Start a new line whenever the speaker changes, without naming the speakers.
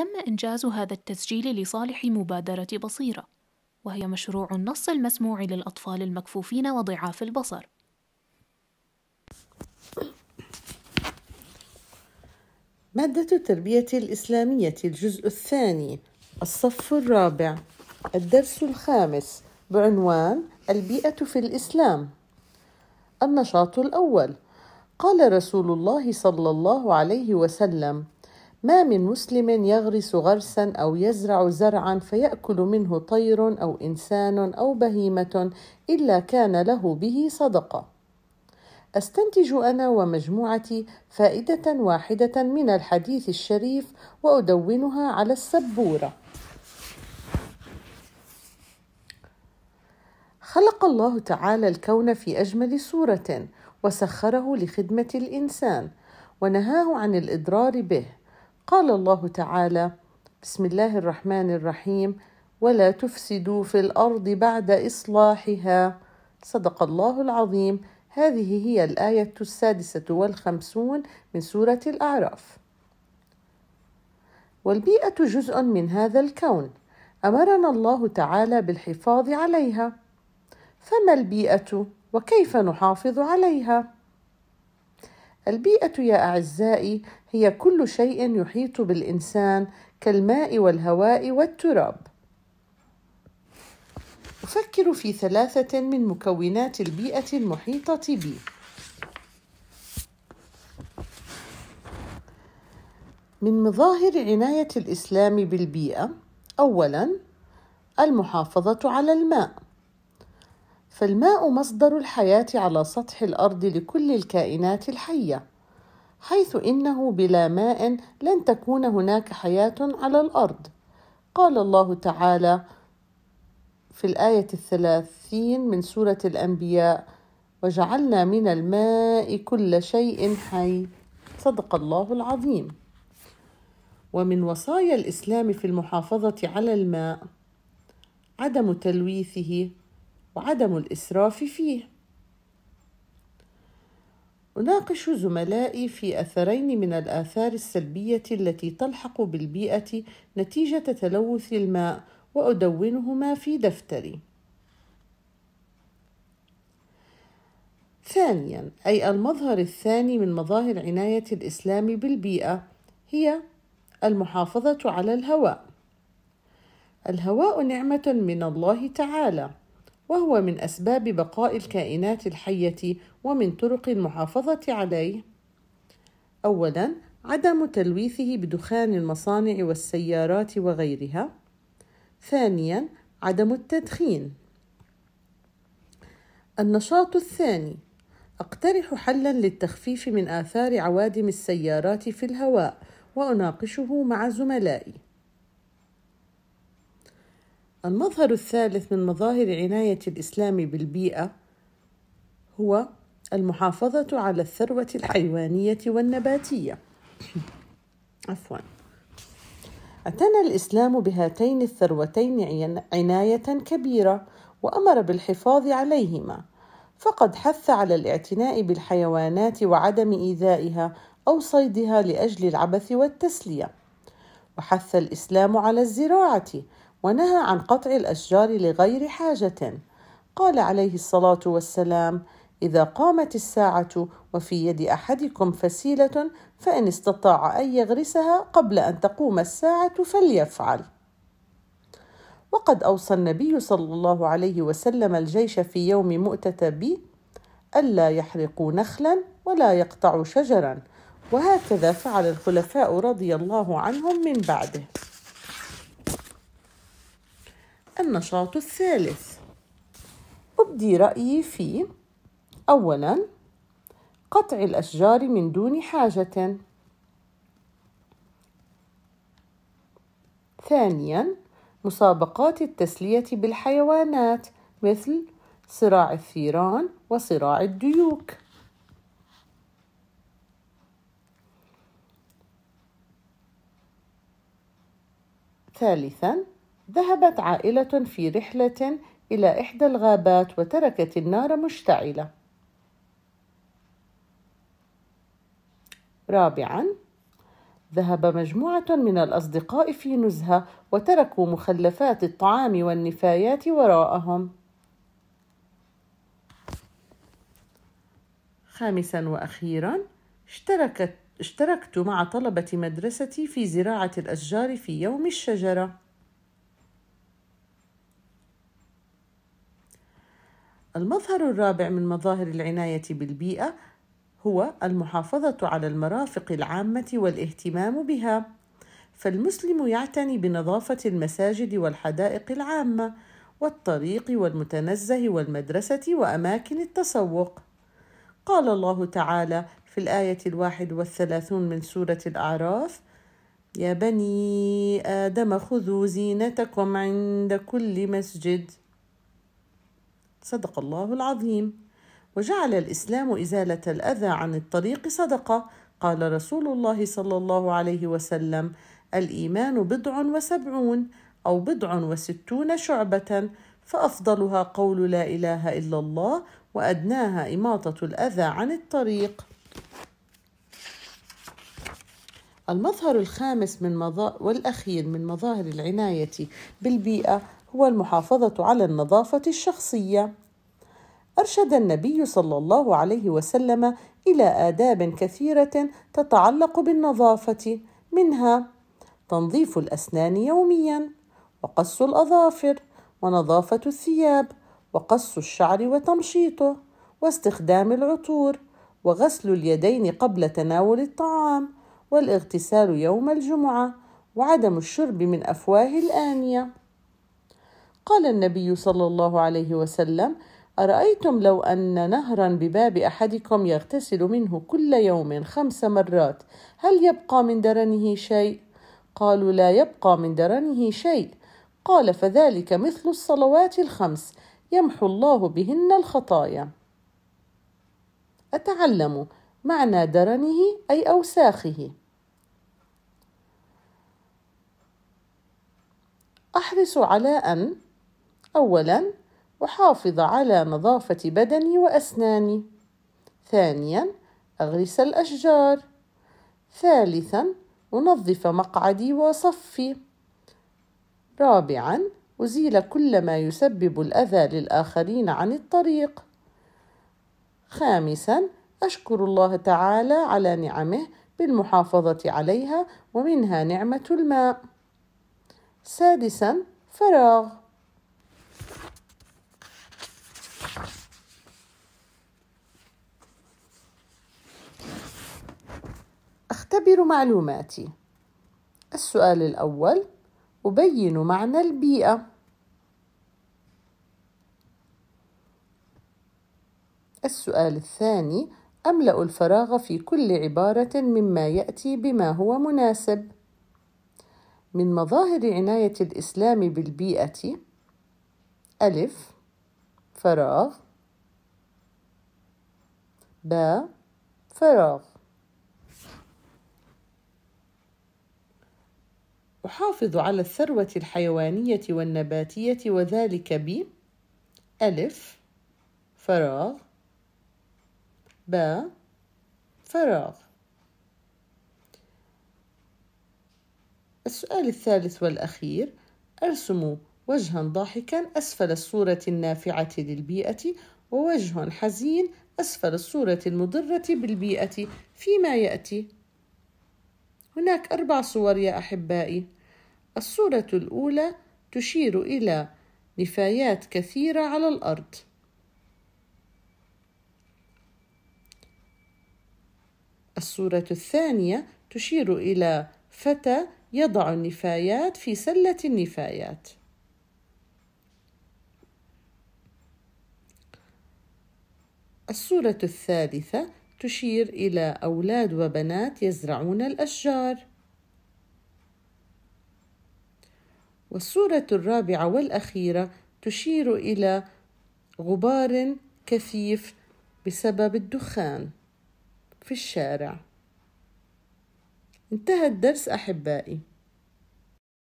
تم إنجاز هذا التسجيل لصالح مبادرة بصيرة وهي مشروع النص المسموع للأطفال المكفوفين وضعاف البصر مادة التربية الإسلامية الجزء الثاني الصف الرابع الدرس الخامس بعنوان البيئة في الإسلام النشاط الأول قال رسول الله صلى الله عليه وسلم ما من مسلم يغرس غرسا او يزرع زرعا فياكل منه طير او انسان او بهيمه الا كان له به صدقه استنتج انا ومجموعتي فائده واحده من الحديث الشريف وادونها على السبوره خلق الله تعالى الكون في اجمل صوره وسخره لخدمه الانسان ونهاه عن الاضرار به قال الله تعالى بسم الله الرحمن الرحيم ولا تفسدوا في الارض بعد اصلاحها صدق الله العظيم هذه هي الايه السادسه والخمسون من سوره الاعراف والبيئه جزء من هذا الكون امرنا الله تعالى بالحفاظ عليها فما البيئه وكيف نحافظ عليها البيئة يا أعزائي هي كل شيء يحيط بالإنسان كالماء والهواء والتراب. أفكر في ثلاثة من مكونات البيئة المحيطة بي. من مظاهر عناية الإسلام بالبيئة أولاً المحافظة على الماء فالماء مصدر الحياه على سطح الارض لكل الكائنات الحيه حيث انه بلا ماء لن تكون هناك حياه على الارض قال الله تعالى في الايه الثلاثين من سوره الانبياء وجعلنا من الماء كل شيء حي صدق الله العظيم ومن وصايا الاسلام في المحافظه على الماء عدم تلويثه وعدم الإسراف فيه أناقش زملائي في أثرين من الآثار السلبية التي تلحق بالبيئة نتيجة تلوث الماء وأدونهما في دفتري. ثانيا أي المظهر الثاني من مظاهر عناية الإسلام بالبيئة هي المحافظة على الهواء. الهواء نعمة من الله تعالى وهو من أسباب بقاء الكائنات الحية ومن طرق المحافظة عليه. أولاً عدم تلويثه بدخان المصانع والسيارات وغيرها. ثانياً عدم التدخين. النشاط الثاني أقترح حلاً للتخفيف من آثار عوادم السيارات في الهواء وأناقشه مع زملائي. المظهر الثالث من مظاهر عناية الإسلام بالبيئة هو المحافظة على الثروة الحيوانية والنباتية. عفوا. اعتنى الإسلام بهاتين الثروتين عناية كبيرة وأمر بالحفاظ عليهما، فقد حث على الاعتناء بالحيوانات وعدم إيذائها أو صيدها لأجل العبث والتسلية. وحث الإسلام على الزراعة ونهى عن قطع الاشجار لغير حاجه قال عليه الصلاه والسلام اذا قامت الساعه وفي يد احدكم فسيله فان استطاع ان يغرسها قبل ان تقوم الساعه فليفعل وقد اوصى النبي صلى الله عليه وسلم الجيش في يوم مؤته بي الا يحرقوا نخلا ولا يقطعوا شجرا وهكذا فعل الخلفاء رضي الله عنهم من بعده النشاط الثالث أبدي رأيي في أولا قطع الأشجار من دون حاجة ثانيا مسابقات التسلية بالحيوانات مثل صراع الثيران وصراع الديوك ثالثا ذهبت عائلة في رحلة إلى إحدى الغابات وتركت النار مشتعلة. رابعاً ذهب مجموعة من الأصدقاء في نزهة وتركوا مخلفات الطعام والنفايات وراءهم. خامسا وأخيرا اشتركت اشتركت مع طلبة مدرستي في زراعة الأشجار في يوم الشجرة. المظهر الرابع من مظاهر العناية بالبيئة هو المحافظة على المرافق العامة والاهتمام بها، فالمسلم يعتني بنظافة المساجد والحدائق العامة، والطريق والمتنزه والمدرسة وأماكن التسوق. قال الله تعالى في الآية الواحد والثلاثون من سورة الأعراف: يا بني آدم خذوا زينتكم عند كل مسجد. صدق الله العظيم وجعل الاسلام ازاله الاذى عن الطريق صدقه قال رسول الله صلى الله عليه وسلم الايمان بضع وسبعون او بضع وستون شعبه فافضلها قول لا اله الا الله وادناها اماطه الاذى عن الطريق المظهر الخامس من مظا... والأخير من مظاهر العناية بالبيئة هو المحافظة على النظافة الشخصية. أرشد النبي صلى الله عليه وسلم إلى آداب كثيرة تتعلق بالنظافة منها تنظيف الأسنان يوميا، وقص الأظافر، ونظافة الثياب، وقص الشعر وتمشيطه، واستخدام العطور، وغسل اليدين قبل تناول الطعام، والاغتسال يوم الجمعة، وعدم الشرب من أفواه الآنية. قال النبي صلى الله عليه وسلم ارايتم لو ان نهرا بباب احدكم يغتسل منه كل يوم خمس مرات هل يبقى من درنه شيء قالوا لا يبقى من درنه شيء قال فذلك مثل الصلوات الخمس يمحو الله بهن الخطايا اتعلم معنى درنه اي اوساخه احرص على ان أولا أحافظ على نظافة بدني وأسناني ثانيا أغرس الأشجار ثالثا أنظف مقعدي وأصفي رابعا أزيل كل ما يسبب الأذى للآخرين عن الطريق خامسا أشكر الله تعالى على نعمه بالمحافظة عليها ومنها نعمة الماء سادسا فراغ أختبر معلوماتي السؤال الأول أبين معنى البيئة السؤال الثاني أملأ الفراغ في كل عبارة مما يأتي بما هو مناسب من مظاهر عناية الإسلام بالبيئة ألف فراغ ب فراغ أحافظ على الثروة الحيوانية والنباتية وذلك ب ألف فراغ ب فراغ السؤال الثالث والأخير أرسم وجها ضاحكا أسفل الصورة النافعة للبيئة ووجه حزين أسفل الصورة المضرة بالبيئة فيما يأتي هناك أربع صور يا أحبائي الصورة الأولى تشير إلى نفايات كثيرة على الأرض الصورة الثانية تشير إلى فتى يضع النفايات في سلة النفايات الصورة الثالثة تشير إلى أولاد وبنات يزرعون الأشجار والصورة الرابعة والأخيرة تشير إلى غبار كثيف بسبب الدخان في الشارع انتهى الدرس أحبائي